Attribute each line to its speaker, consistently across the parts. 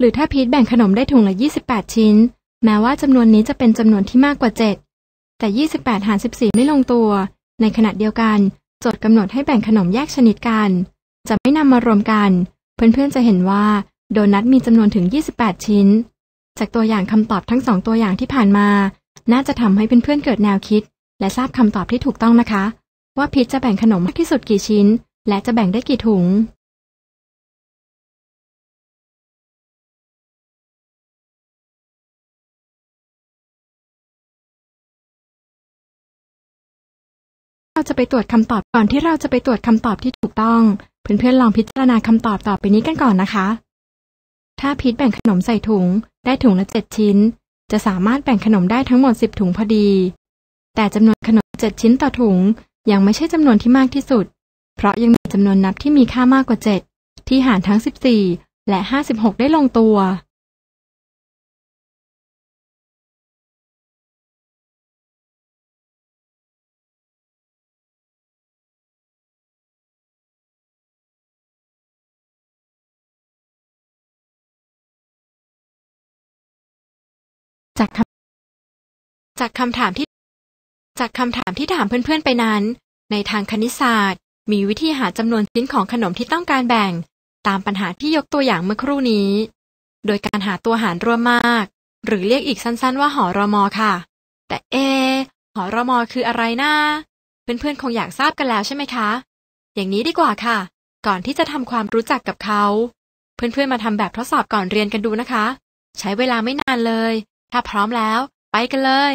Speaker 1: หรือถ้าพีทแบ่งขนมได้ถุงละ 28 ชิ้น แม้ว่าจำนวนนี้จะเป็นจำนวนที่มากกว่า
Speaker 2: 7 แต่ 28 หาร 14 ไม่ลงตัว ในขณะเดียวกัน โจทย์กำหนดให้แบ่งขนมแยกชนิดกัน จะไม่นำมารวมกัน เพื่อนๆ จะเห็นว่าโดนัทมีจำนวนถึง 28 ชิ้น จากตัวอย่างคำตอบทั้งสองตัวอย่างที่ผ่านมา น่าจะทำให้เพื่อนๆ เก
Speaker 1: ิดแนวคิด และทราบคำตอบที่ถูกต้องนะคะ ว่าพีทจะแบ่งขนมมากที่สุดกี่ชิ้น และจะแบ่งได้กี่ถุงเราจะไปตรวจคำตอบก่อนที่เราจะไปตรวจคำตอบที่ถูกต้องเพื่อนๆลองพิจารณาคำตอบต่อไปนี้กันก่อนนะคะ ถ้าพีทแบ่งข
Speaker 2: นมใส่ถุง ได้ถุงละเจ็ดชิ้น จะสามารถแบ่งขนมได้ทั้งหมดสิบถุงพอดี แต่จำนวนขนมเจ็ดชิ้นต่อถุง ยังไม่ใช่จำนวนที่มากที่สุด เพราะยังมี
Speaker 1: จำนวนนับที่มีค่ามากกว่าเจ็ดที่หารทั้งสิบี่และห้าสิบหกได้ลงตัวจากคำถามที่ จากคำถามที่ถามเพื่อนๆไปนั้น ในทางคณิตศาสตร์ มีวิธีหาจ
Speaker 2: ำนวนชิ้นของขนมที่ต้องการแบ่ง ตามปัญหาที่ยกตัวอย่างเมื่อครู่นี้ โดยการหาตัวหารร่วมมาก หรือเรียกอีกสั้น ๆว่าหอรอมอค่ะ แต่เอหอรอมอคืออะไรนะเพื่อนๆคงอยากทราบกันแล้วใช่ไหมคะ อย่างนี้ดีกว่าค่ะ ก่อนที่จะทำความรู้จักกับเขา เพื่อนๆมาทำแบบทดสอบก่อนเรียนกันดูนะ
Speaker 1: คะ ใช้เวลาไม่นานเลย ถ้าพร้อมแล้วไปกันเลย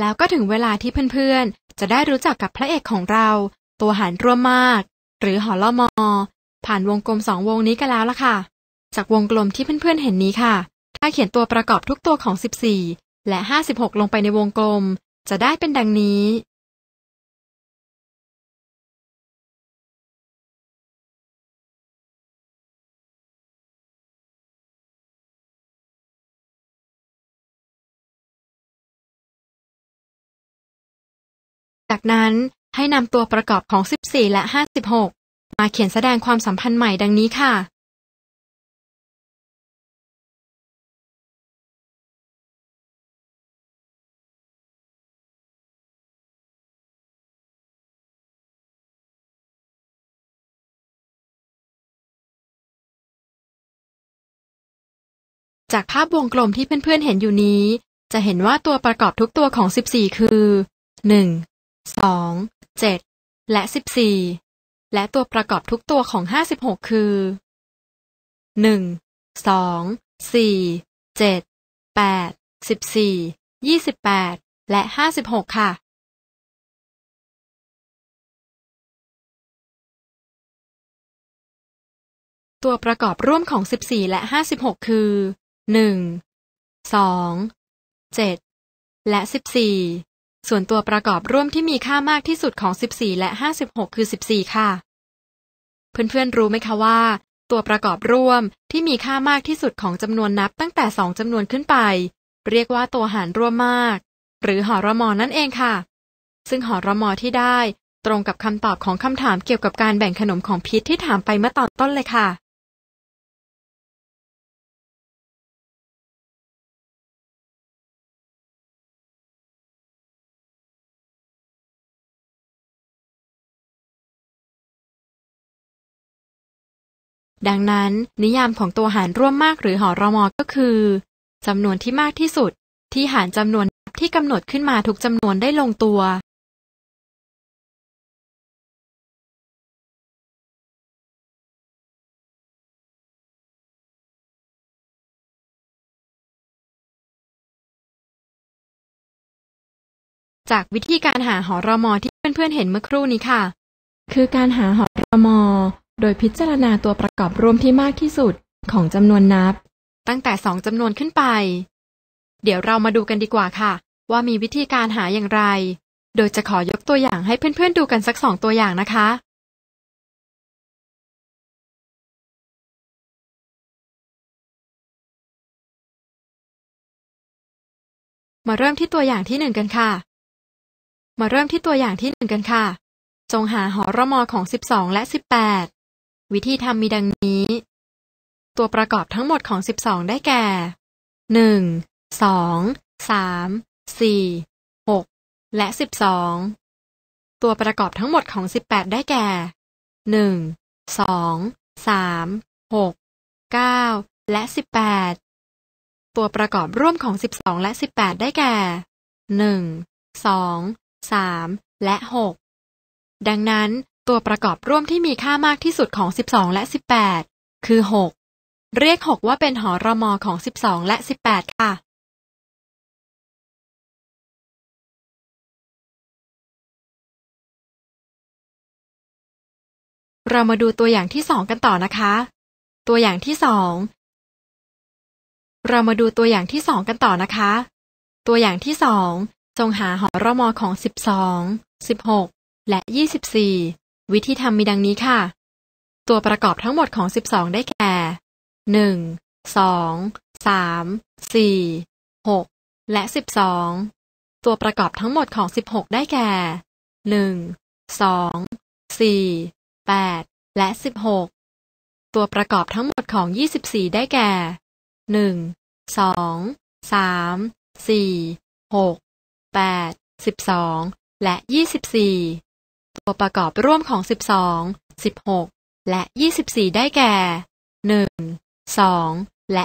Speaker 1: แล้วก็ถึงเวลาที่เพื่อน ๆ จะได้รู้จักกับพระเอกของเรา ตัวหารร่วมมาก ห
Speaker 2: รือหอลมอ ผ่านวงกลมสองวงนี้กันแล้วล่ะค่ะ จากวงกลมที่เพื่อน ๆ เห็นนี
Speaker 1: ้ค่ะ ถ้าเขียนตัวประกอบทุกตัวของ 14 และ 56 ลงไปในวงกลม จะได้เป็นดังนี้จากนั้นให้นำตัวประกอบของ 14 และ 56 มาเขียนแสดงความสัมพันธ์ใหม่ดังนี้ค่ะ จากภาพวงกลมที่เพื่อนๆ เห็นอยู่นี้ จะเห็นว่าตัวประกอบทุกตัวของ 14 ค
Speaker 2: ือ 1สอง เจ็ด และสิบสี่ และตัวประกอบทุกตัวของห้าสิบหกคือ หนึ่ง สอง
Speaker 1: สี่ เจ็ด แปด สิบสี่ ยี่สิบแปด และห้าสิบหกค่ะ ตัวประกอบร่วมของสิบสี่และห้าสิบหกคือ หนึ่ง สอง เจ็ด และสิบสี่
Speaker 2: ส่วนตัวประกอบร่วมที่มีค่ามากที่สุดของ 14 และ 56 คือ 14 ค่ะ เพื่อนๆ รู้ไหมคะว่า ตัวประกอบร่วมที่มีค่ามากที่สุดของจำนวนนับตั้งแต่ 2จำนวนขึ้นไป เรียกว่าตัวหารร่วมมาก หรือหอรมอนั่นเองค่ะ ซึ่งหอรมอที่ได้ ตรงกับคำตอบของคำถามเกี่ยวกับการแบ่งข
Speaker 1: นมของพิษที่ถามไปเมื่อตอนต้นเลยค่ะดังนั้นนิยามของตัวหารร่วมมากหรือหอรมอก็คือจำนวนที่มากที่สุดที่หารจำนวนที่กำหนดขึ้นมาทุกจำนวนได้ลงตัว จากวิธีการหาหอรมอที่เพื่อนๆเห็นเมื่อครู่นี้ค่ะ คือการหาหอร
Speaker 2: มอโดยพิจารณาตัวประกอบรวมที่มากที่สุดของจำนวนนับตั้งแต่สองจำนวนขึ้นไป เดี๋ยวเรามาดูกันดีกว่าค่ะ ว่ามีวิธีการหาอย่าง
Speaker 1: ไร โดยจะขอยกตัวอย่างให้เพื่อนๆดูกันสักสองตัวอย่างนะคะ มาเริ่มที่ตัวอย่างที่หนึ่งกันค่ะ มาเริ่มที่ตัวอย่างที่หนึ่งกันค่ะ จงหาหอรมอของ12 และ
Speaker 2: 18วิธีทำมีดังนี้ ตัวประกอบทั้งหมดของ 12 ได้แก่1 2 3 4 6 และ 12 ตัวประกอบทั้งหมดของ 18 ได้แก่1 2 3 6 9 และ 18 ตัวประกอบร่วมของ 12 และ 18 ได้แก่1 2 3 และ 6 ดังนั้นตัวประกอบร่วมที่มีค่
Speaker 1: ามากที่สุดของ 12 และ 18 คือ 6 เรียก 6 ว่าเป็นหอรมอของ 12 และ 18 ค่ะ เรามาดูตัวอย่างที่ 2 กันต่อนะคะ ตัวอย่างที่
Speaker 2: 2 เรามาดูตัวอย่างที่ 2 กันต่อนะคะ ตัวอย่างที่2จงหาหอรมอของ12 16และ24วิธีทำมีดังนี้ค่ะ ตัวประกอบทั้งหมดของ12 ได้แก่ หนึ่ง สอง สาม สี่ หก และสิบสอง ตัวประกอบทั้งหมดของ16 ได้แก่ หนึ่ง สอง สี่ แปด และสิบหกตัวประกอบทั้งหมดของ24 ได้แก่หนึ่ง สอง สาม สี่ หกแปด สิบสอง และยี่สิบสี่ตัวประกอบร่วมของ12 16 และ 24 ได้แก่1 2 และ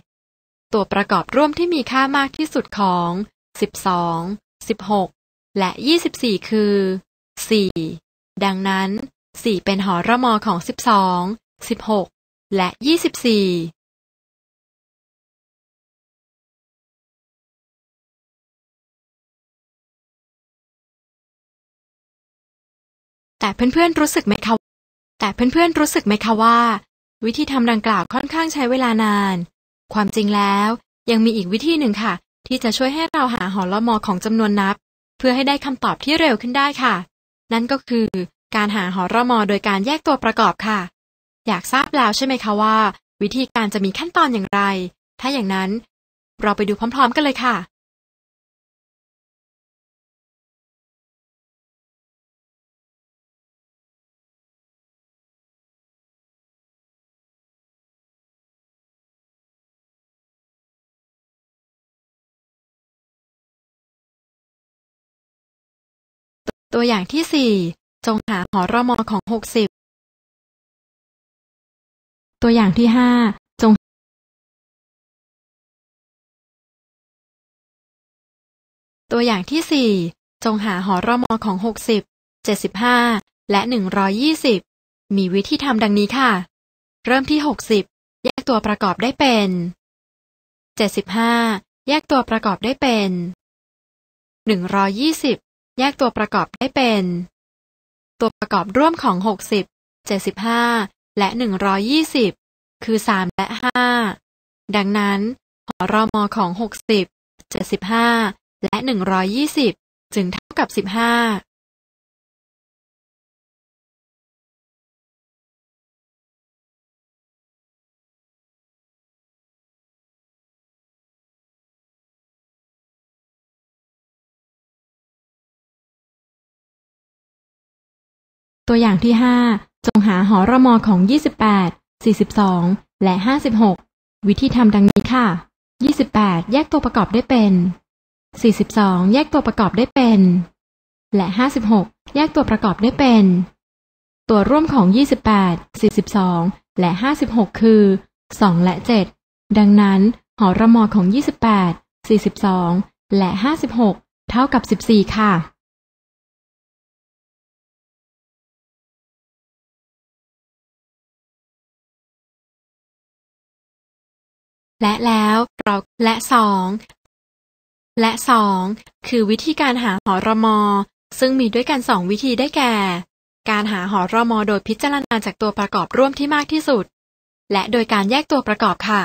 Speaker 2: 4 ตัวประกอบร่วมที่มีค่ามากที่สุดของ12 16 และ 24 คือ 4 ดังนั้น 4 เป็นหอ
Speaker 1: ระมอของ12 16 และ 24แต่เพื่อนๆรู้สึกไหมคะแต่เพื่อนๆรู้สึกไหมคะว่า วิธีทำดังกล่าวค่อนข้างใช้เวลานาน
Speaker 2: ความจริงแล้ว ยังมีอีกวิธีหนึ่งค่ะ ที่จะช่วยให้เราหาหอละมอของจำนวนนับ เพื่อให้ได้คำตอบที่เร็วขึ้นได้ค่ะ นั่นก็คือ การหาหอละมอโดยการแยกตัวประกอบค่ะ อยากทราบแล้วใช่ไหมคะว่า วิธีการจะมีขั้นตอนอย่างไร
Speaker 1: ถ้าอย่างนั้น เราไปดูพร้อม ๆ กันเลยค่ะตัวอย่างที่ 4 จงหาหอรอมอของ 60 ตัวอย่างที่ 5 จง ตัวอย่างที่4จงหาหอรอมอของ 60 75 และ 120
Speaker 2: มีวิธีทำดังนี้ค่ะ เริ่มที่ 60 แยกตัวประกอบได้เป็น
Speaker 1: 75 แยกตัวประกอบได้เป็น120แยกตัวประกอบได้เป็น ตัวประกอบร่วมของ
Speaker 2: 60 75 และ 120 คือ 3 และ 5 ดัง
Speaker 1: นั้นหอรอมอของ 60 75 และ 120 จึงเท่ากับ 15ตัวอย่างที่5จงหาหอระมอของ 28 42 และ 56 วิธีทำดัง
Speaker 2: นี้ค่ะ 28 แยกตัวประกอบได้เป็น 42 แยกตัวประกอบได้เป็น และ 56 แยกตัวประกอบได้เป็น ตัวร่วมของ 28 42 และ 56 คือ 2 และ 7 ดังนั
Speaker 1: ้นหอระมอของ28 42 และ 56 เท่ากับ 14 ค่ะและแล้วเราและสอง และสองคือวิธีการห
Speaker 2: าหอรมอ ซึ่งมีด้วยกันสองวิธีได้แก่ การหาหอรมอโดยพิจาร
Speaker 1: ณาจากตัวประกอบร่วมที่มากที่สุด และโดยการแยกตัวประกอบค่ะ